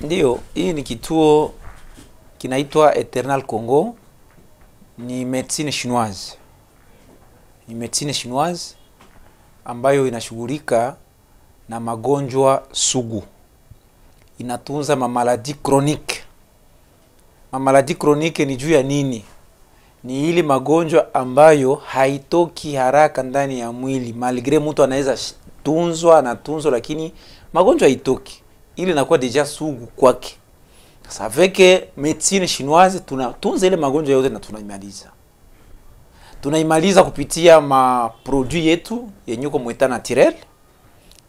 Ndiyo, hii ni kituo kinaitwa Eternal Congo, ni medicine chinoise, ni medicine chinoise ambayo inashughulika na magonjwa sugu, inatunza mamaladi chronique. Mamaladi chronique ni juu ya nini? Ni ili magonjwa ambayo haitoki haraka ndani ya mwili, malgre mtu anaweza tunzwa na tunzo, lakini magonjwa haitoki ile inakuwa deja sugu kwake. Sasa veke medicine chinoise tunatunza ile magonjwa yote na tunaimaliza tunaimaliza kupitia maprodui yetu yenye uko mweta naturel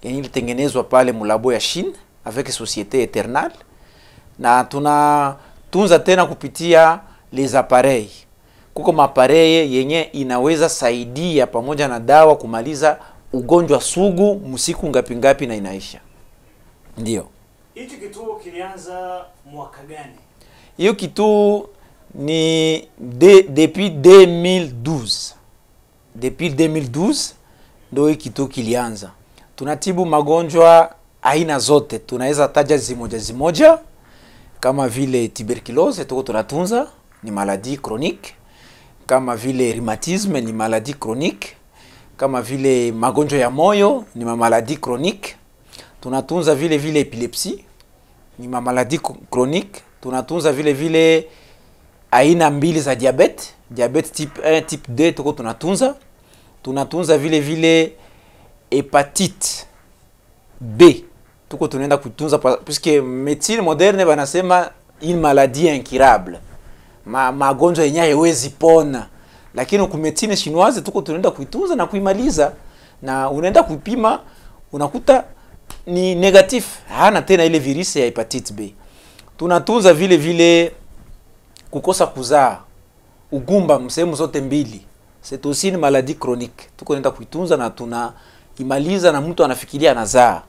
yenye ilitengenezwa pale mulabo ya Chine avec société eternal, na tunatunza tena kupitia les appareils. Kuko mapareye yenye inaweza saidia pamoja na dawa kumaliza ugonjwa sugu msiku ngapi ngapi, na inaisha ndio Hichi kituo kilianza mwaka gani? Hiyo kituo ni de, depuis 2012 depuis 2012 ndio hii kituo kilianza. Tunatibu magonjwa aina zote, tunaweza taja zimoja zimoja kama vile tuberculose tuko tunatunza, ni maladi chronique, kama vile rheumatisme ni maladi chronique, kama vile magonjwa ya moyo ni maladi chronique. Tunatunza vile vile epilepsi ni mamaladi chronique. Tunatunza vile vile aina mbili za diabete, diabete type 1, type 2 tuko tunatunza. Tunatunza vile vile hepatite B tuko tunaenda kutunza puisque médecine moderne banasema une maladie incurable, ma, magonjwa yenye haiwezi pona, lakini ku médecine chinoise tuko tunaenda kuitunza na kuimaliza, na unaenda kupima unakuta ni negatif, hana tena ile virusi ya hepatitis B. Tunatunza vile vile kukosa kuzaa, ugumba msehemu zote mbili. C'est aussi ni maladie chronique, tuko nenda kuitunza na tunaimaliza, na mtu anafikiria anazaa.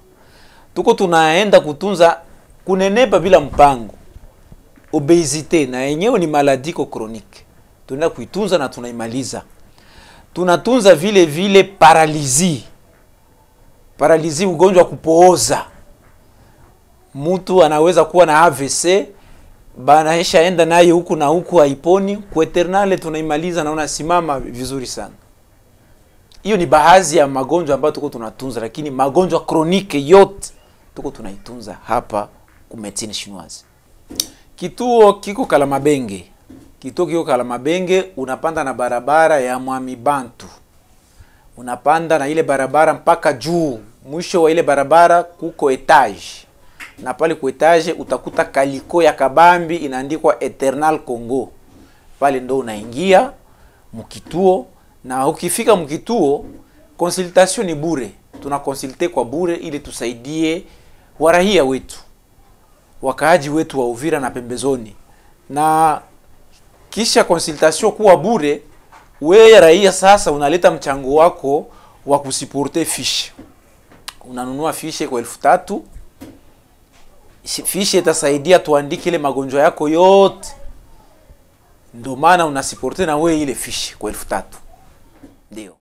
Tuko tunaenda kutunza kunenepa bila mpango, obesite na yenyewe ni maladie chronique, tunaenda kuitunza na tunaimaliza. Tunatunza vile vile paralizi paralizi, ugonjwa kupooza. Mtu anaweza kuwa na AVC banaisha enda naye huku na huku, haiponi. Kueternale tunaimaliza naona simama vizuri sana. Hiyo ni baadhi ya magonjwa ambayo tuko tunatunza, lakini magonjwa kronike yote tuko tunaitunza hapa ku medicine Chinoise. Kituo kiko mabenge kituo kiko mabenge unapanda na barabara ya Mwami Bantu, unapanda na ile barabara mpaka juu mwisho wa ile barabara kuko etage, na pale ku etage utakuta kaliko ya kabambi inaandikwa Eternal Congo. Pale ndo unaingia mkituo, na ukifika mkituo consultation ni bure, tuna consulte kwa bure ili tusaidie warahia wetu wakaaji wetu wa Uvira na pembezoni, na kisha consultation kuwa bure, wewe raia sasa unaleta mchango wako wa kusiporte fish unanunua fishe kwa elfu tatu. fishe itasaidia tuandike ile magonjwa yako yote, ndio maana unasiporte na wewe ile fishe kwa elfu tatu ndio.